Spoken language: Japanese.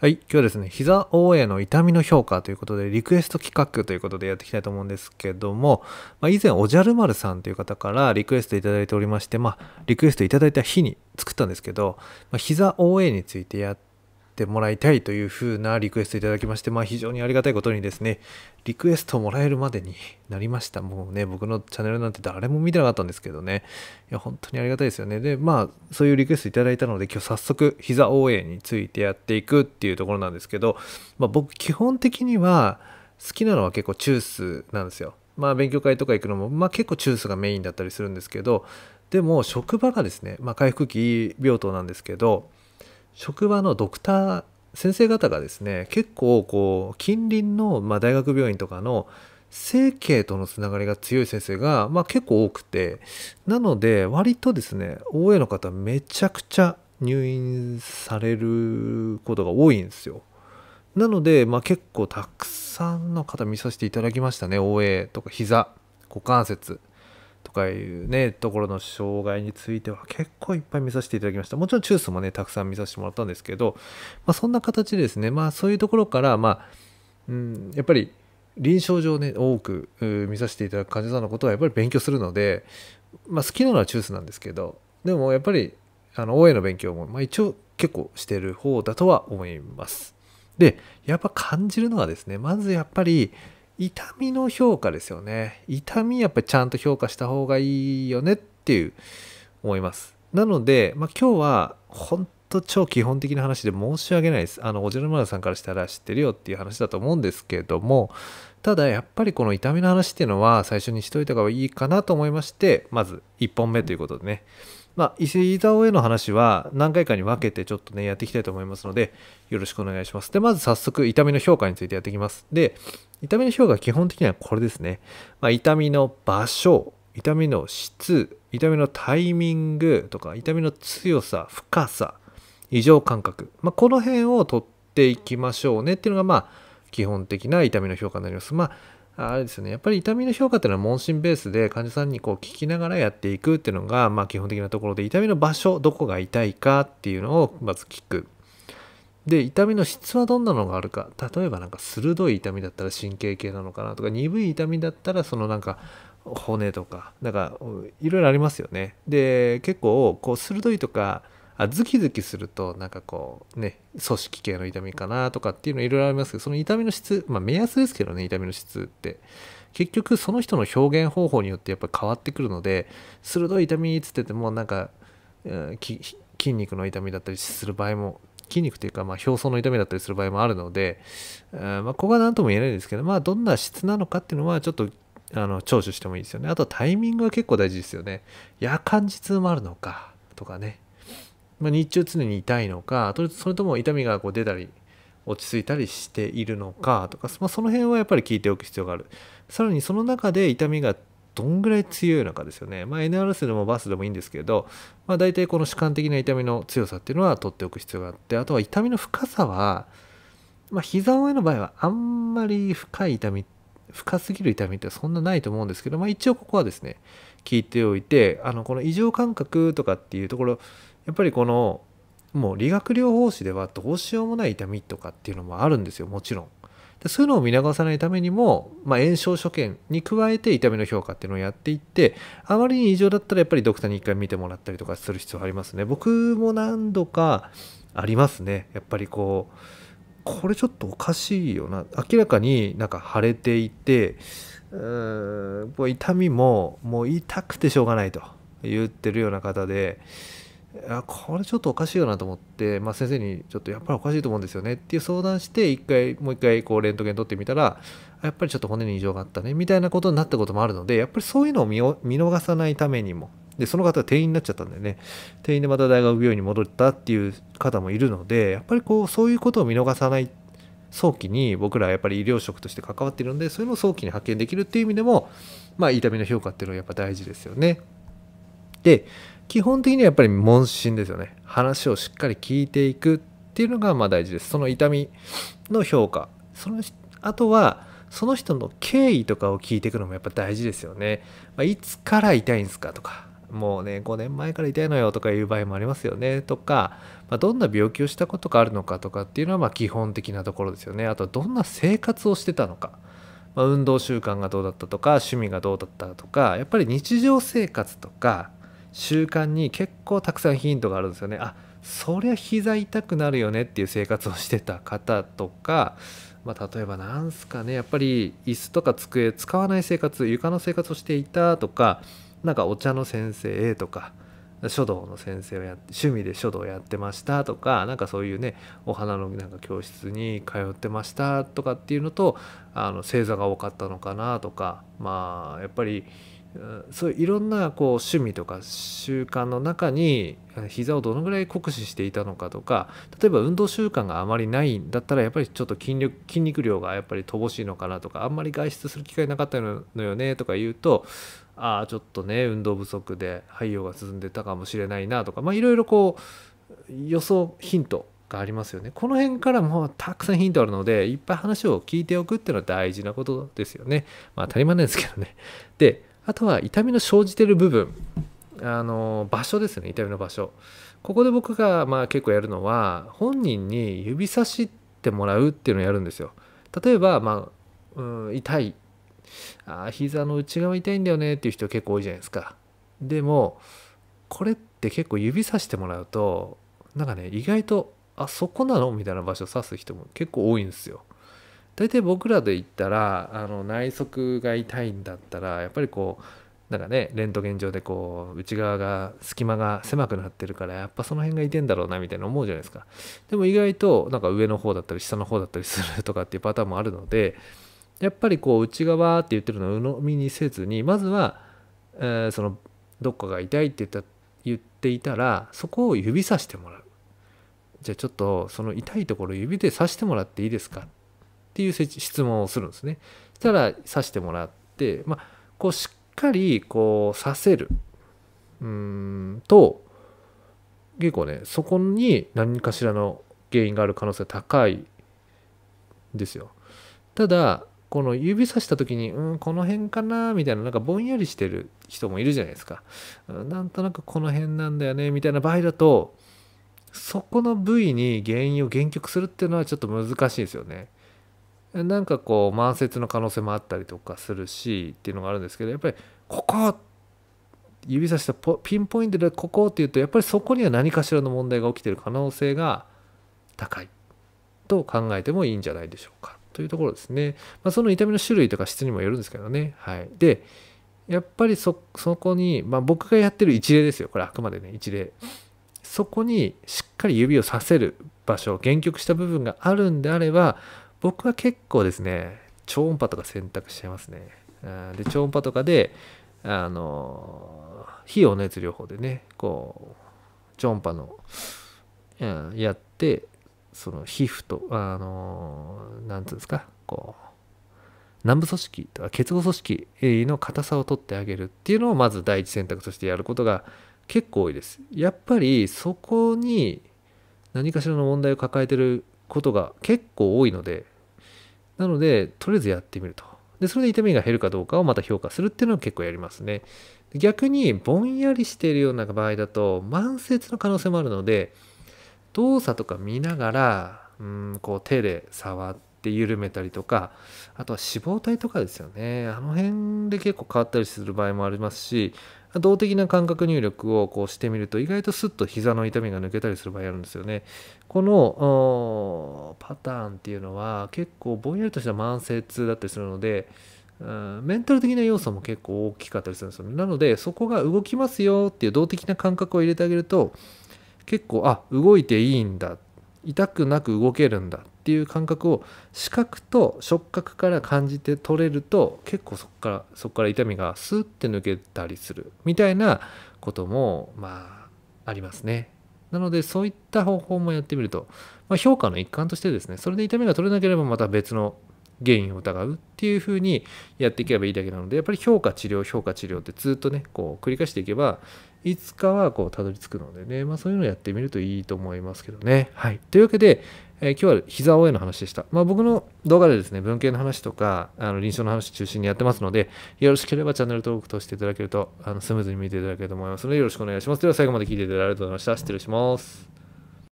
はい、今日はですね、膝 OA の痛みの評価ということで、リクエスト企画ということでやっていきたいと思うんですけども、まあ、以前、おじゃる丸さんという方からリクエストいただいておりまして、まあ、リクエストいただいた日に作ったんですけど、まあ、膝 OA についてやって、てもらいたいというふうなリクエストいただきまして、まあ非常にありがたいことにですね、リクエストもらえるまでになりました。もうね、僕のチャンネルなんて誰も見てなかったんですけどね、いや、本当にありがたいですよね。で、まあ、そういうリクエストいただいたので、今日早速、膝応援についてやっていくっていうところなんですけど、まあ僕、基本的には好きなのは結構チュースなんですよ。まあ勉強会とか行くのも、まあ結構チュースがメインだったりするんですけど、でも職場がですね、まあ、回復期病棟なんですけど職場のドクター先生方がですね結構こう近隣の、まあ、大学病院とかの整形とのつながりが強い先生が、まあ、結構多くてなので割とですね OA の方めちゃくちゃ入院されることが多いんですよなので、まあ、結構たくさんの方見させていただきましたね OA とか膝股関節とかいうね、ところの障害については結構いっぱい見させていただきました。もちろんチュースもね、たくさん見させてもらったんですけど、まあ、そんな形でですね、まあ、そういうところから、まあ、うん、やっぱり臨床上ね、多く見させていただく患者さんのことはやっぱり勉強するので、まあ、好きなのはチュースなんですけど、でもやっぱり、あの、応援の勉強も、まあ、一応結構してる方だとは思います。で、やっぱ感じるのはですね、まずやっぱり、痛みの評価ですよね。痛みやっぱりちゃんと評価した方がいいよねっていう思います。なので、まあ、今日は本当超基本的な話で申し訳ないです。あの、おじのまさんからしたら知ってるよっていう話だと思うんですけれども、ただやっぱりこの痛みの話っていうのは最初にしといた方がいいかなと思いまして、まず1本目ということでね。まあ、伊沢への話は何回かに分けてちょっとね、やっていきたいと思いますので、よろしくお願いします。で、まず早速、痛みの評価についてやっていきます。で、痛みの評価は基本的にはこれですね。まあ、痛みの場所、痛みの質、痛みのタイミングとか、痛みの強さ、深さ、異常感覚。まあ、この辺を取っていきましょうねっていうのが、まあ、基本的な痛みの評価になります。まあ、あれですね、やっぱり痛みの評価っていうのは問診ベースで患者さんにこう聞きながらやっていくっていうのが、まあ、基本的なところで痛みの場所どこが痛いかっていうのをまず聞く。で痛みの質はどんなのがあるか例えばなんか鋭い痛みだったら神経系なのかなとか鈍い痛みだったらそのなんか骨とかなんかいろいろありますよね。で結構こう鋭いとかあズキズキするとなんかこうね組織系の痛みかなとかっていうのいろいろありますけどその痛みの質まあ目安ですけどね痛みの質って結局その人の表現方法によってやっぱ変わってくるので鋭い痛みっつっててもなんか、うん、筋肉の痛みだったりする場合も筋肉というか、まあ、表層の痛みだったりする場合もあるので、うん、まあ、ここは何とも言えないですけど、まあ、どんな質なのかっていうのはちょっとあの聴取してもいいですよね。あとタイミングは結構大事ですよね。夜間頭痛もあるのかとかね。まあ、日中常に痛いのかそれとも痛みがこう出たり落ち着いたりしているのかとか、まあ、その辺はやっぱり聞いておく必要があるさらにその中で痛みがどんぐらい強いのかですよね、まあ、NRS でもバスでもいいんですけど、まあ、大体この主観的な痛みの強さっていうのは取っておく必要があってあとは痛みの深さは、まあ、膝上の場合はあんまり深い痛み深すぎる痛みってそんなないと思うんですけど、まあ、一応ここはですね聞いておいてあのこの異常感覚とかっていうところやっぱりこのもう理学療法士ではどうしようもない痛みとかっていうのもあるんですよもちろんでそういうのを見逃さないためにも、まあ、炎症所見に加えて痛みの評価っていうのをやっていってあまりに異常だったらやっぱりドクターに1回見てもらったりとかする必要ありますね僕も何度かありますねやっぱりこうこれちょっとおかしいよな明らかになんか腫れていてうーんもう痛みももう痛くてしょうがないと言ってるような方でやこれちょっとおかしいよなと思って、まあ、先生にちょっとやっぱりおかしいと思うんですよねっていう相談して一回もう一回こうレントゲン取ってみたらやっぱりちょっと骨に異常があったねみたいなことになったこともあるのでやっぱりそういうのを見逃さないためにもでその方は定員になっちゃったんでね定員でまた大学病院に戻ったっていう方もいるのでやっぱりこうそういうことを見逃さない早期に僕らはやっぱり医療職として関わってるのでそういうのを早期に発見できるっていう意味でもまあ痛みの評価っていうのはやっぱ大事ですよね。で基本的にはやっぱり問診ですよね話をしっかり聞いていくっていうのがまあ大事ですその痛みの評価そのあとはその人の経緯とかを聞いていくのもやっぱ大事ですよね、まあ、いつから痛いんですかとかもうね5年前から痛いのよとかいう場合もありますよねとか、まあ、どんな病気をしたことがあるのかとかっていうのはま基本的なところですよねあとどんな生活をしてたのか、まあ、運動習慣がどうだったとか趣味がどうだったとかやっぱり日常生活とか習慣に結構たくさんヒントがあるんですよね。あそりゃ膝痛くなるよねっていう生活をしてた方とか、まあ、例えばなんすかねやっぱり椅子とか机使わない生活床の生活をしていたとかなんかお茶の先生とか書道の先生をやって趣味で書道やってましたとかなんかそういうねお花のなんか教室に通ってましたとかっていうのとあの星座が多かったのかなとかまあやっぱりそういういろんなこう趣味とか習慣の中に膝をどのぐらい酷使していたのかとか例えば運動習慣があまりないんだったらやっぱりちょっと筋力筋肉量がやっぱり乏しいのかなとかあんまり外出する機会なかったのよねとか言うとああちょっとね運動不足で肺葉が進んでたかもしれないなとかまあいろいろこう予想ヒントがありますよねこの辺からもたくさんヒントあるのでいっぱい話を聞いておくっていうのは大事なことですよね、まあ、当たり前なんですけどねであとは痛みの生じてる部分あの場所ですね痛みの場所ここで僕がまあ結構やるのは本人に指さしてもらうっていうのをやるんですよ例えば、まあ、うん、痛いあ膝の内側痛いんだよねっていう人結構多いじゃないですかでもこれって結構指さしてもらうとなんかね意外とあそこなのみたいな場所を指す人も結構多いんですよ。大体僕らで言ったらあの内側が痛いんだったらやっぱりこうなんかねレントゲン上でこう内側が隙間が狭くなってるからやっぱその辺が痛いんだろうなみたいな思うじゃないですかでも意外となんか上の方だったり下の方だったりするとかっていうパターンもあるのでやっぱりこう内側って言ってるのを鵜呑みにせずにまずは、えー、そのどっかが痛いって言った言っていたらそこを指さしてもらうじゃあちょっとその痛いところ指で刺してもらっていいですかっていう質問をするんですね。そしたら刺してもらって、まあ、こうしっかりこう刺せるうんと結構ねそこに何かしらの原因がある可能性高いですよ。ただこの指さした時に、うん、この辺かなみたいな、なんかぼんやりしてる人もいるじゃないですか。うん、なんとなくこの辺なんだよねみたいな場合だと、そこの部位に原因を原曲するっていうのはちょっと難しいですよね。なんかこう慢性の可能性もあったりとかするしっていうのがあるんですけどやっぱりここ指さしたピンポイントでここっていうとやっぱりそこには何かしらの問題が起きてる可能性が高いと考えてもいいんじゃないでしょうかというところですね。まあ、その痛みの種類とか質にもよるんですけどね。はい、でやっぱりそこに、まあ、僕がやってる一例ですよこれあくまでね一例。そこにしっかり指をさせる場所限局した部分があるんであれば僕は結構ですね超音波とか選択しちゃいますねで超音波とかであの費用熱療法でねこう超音波の、うん、やってその皮膚とあのんていうんですかこう軟部組織とか結合組織の硬さを取ってあげるっていうのをまず第一選択としてやることが結構多いです。やっぱりそこに何かしらの問題を抱えてることが結構多いので、なので、とりあえずやってみると。で、それで痛みが減るかどうかをまた評価するっていうのを結構やりますね。逆に、ぼんやりしているような場合だと、慢性の可能性もあるので、動作とか見ながら、うん、こう手で触って、って緩めたりとかあとは脂肪体とかですよねあの辺で結構変わったりする場合もありますし動的な感覚入力をこうしてみると意外とスッと膝の痛みが抜けたりする場合あるんですよねこのパターンっていうのは結構ぼんやりとした慢性痛だったりするのでメンタル的な要素も結構大きかったりするんですよねなのでそこが動きますよっていう動的な感覚を入れてあげると結構あ動いていいんだ痛くなく動けるんだっていう感覚を視覚と触覚から感じて取れると結構そこからそこから痛みがスッて抜けたりするみたいなこともまあありますね。なのでそういった方法もやってみると、まあ、評価の一環としてですねそれで痛みが取れなければまた別の原因を疑うっていうふうにやっていけばいいだけなのでやっぱり評価治療評価治療ってずっとねこう繰り返していけばいつかはこうたどり着くのでね、まあ、そういうのをやってみるといいと思いますけどね。はい、というわけで、えー、今日は膝応の話でした。まあ、僕の動画でですね、文献の話とか、あの臨床の話中心にやってますので、よろしければチャンネル登録としていただけると、あのスムーズに見ていただけると思いますので、よろしくお願いします。では最後まで聞いていただきありがとうございました。失礼します。